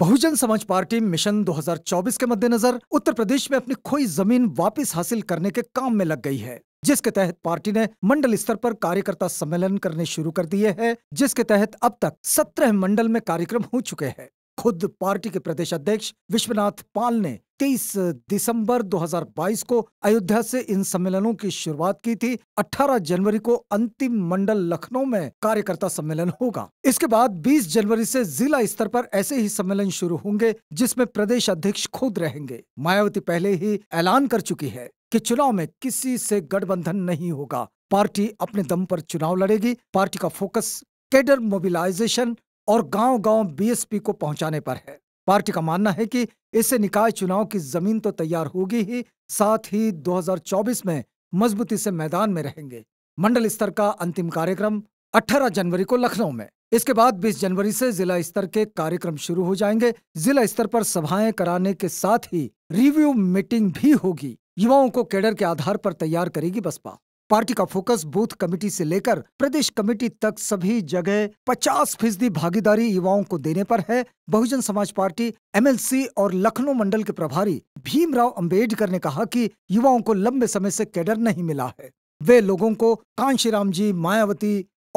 बहुजन समाज party mission 2024 के मद्देनजर उत्तर प्रदेश में अपनी खोई जमीन वापस हासिल करने के काम में लग गई है जिसके तहत पार्टी ने मंडल स्तर पर कार्यकर्ता सम्मेलन करने शुरू कर दिए हैं जिसके तहत अब तक सत्रह मंडल में कार्यक्रम हो चुके हैं खुद पार्टी के प्रदेश अध्यक्ष विश्वनाथ पाल ने 23 दिसंबर 2022 को अयोध्या से इन सम्मेलनों की शुरुआत की थी 18 जनवरी को अंतिम मंडल लखनऊ में कार्यकर्ता सम्मेलन होगा इसके बाद 20 जनवरी से जिला स्तर पर ऐसे ही सम्मेलन शुरू होंगे जिसमें प्रदेश अध्यक्ष खुद रहेंगे मायावती पहले ही ऐलान कर चुकी है कि चुनाव में किसी से गठबंधन नहीं होगा पार्टी अपने दम पर चुनाव लड़ेगी पार्टी का फोकस केडर मोबिलाइजेशन और गांव-गांव बीएसपी को पहुंचाने पर है पार्टी का मानना है कि इससे निकाय चुनाव की जमीन तो तैयार होगी ही साथ ही 2024 में मजबूती से मैदान में रहेंगे मंडल स्तर का अंतिम कार्यक्रम 18 जनवरी को लखनऊ में इसके बाद 20 जनवरी से जिला स्तर के कार्यक्रम शुरू हो जाएंगे जिला स्तर पर सभाएं कराने के साथ ही रिव्यू मीटिंग भी होगी युवाओं को कैडर के आधार पर तैयार करेगी बसपा पार्टी का फोकस बूथ कमेटी से लेकर प्रदेश कमेटी तक सभी जगह 50 फीसदी भागीदारी युवाओं को देने पर है बहुजन समाज पार्टी एमएलसी और लखनऊ मंडल के प्रभारी भीमराव अंबेडकर ने कहा कि युवाओं को लंबे समय से कैडर नहीं मिला है वे लोगों को कांशीराम जी मायावती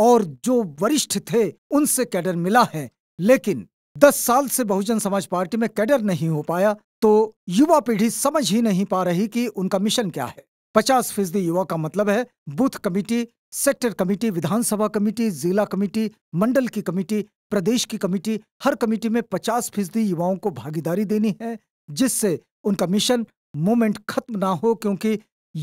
और जो वरिष्ठ थे उनसे कैडर मिला है लेकिन दस साल से बहुजन समाज पार्टी में कैडर नहीं हो पाया तो युवा पीढ़ी समझ ही नहीं पा रही कि उनका मिशन क्या है पचास फीसदी युवा का मतलब है बूथ कमेटी सेक्टर कमेटी विधानसभा कमेटी जिला कमेटी मंडल की कमेटी प्रदेश की कमेटी हर कमेटी में पचास फीसदी युवाओं को भागीदारी देनी है जिससे उनका मिशन मूवमेंट खत्म ना हो क्योंकि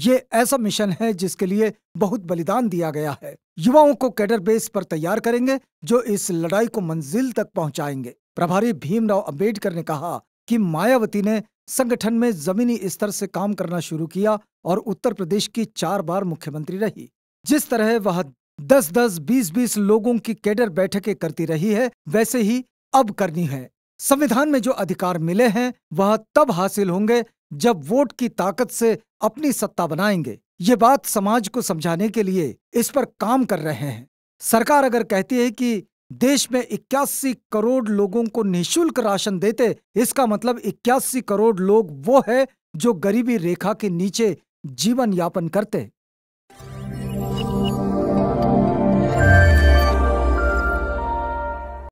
ये ऐसा मिशन है जिसके लिए बहुत बलिदान दिया गया है युवाओं को कैडर बेस पर तैयार करेंगे जो इस लड़ाई को मंजिल तक पहुंचाएंगे प्रभारी भीमराव अंबेडकर ने कहा कि मायावती ने संगठन में जमीनी स्तर से काम करना शुरू किया और उत्तर प्रदेश की चार बार मुख्यमंत्री रही जिस तरह वह दस दस बीस बीस लोगों की कैडर बैठकें करती रही है वैसे ही अब करनी है संविधान में जो अधिकार मिले हैं वह तब हासिल होंगे जब वोट की ताकत से अपनी सत्ता बनाएंगे ये बात समाज को समझाने के लिए इस पर काम कर रहे हैं सरकार अगर कहती है कि देश में इक्यासी करोड़ लोगों को निशुल्क राशन देते इसका मतलब इक्यासी करोड़ लोग वो है जो गरीबी रेखा के नीचे जीवन यापन करते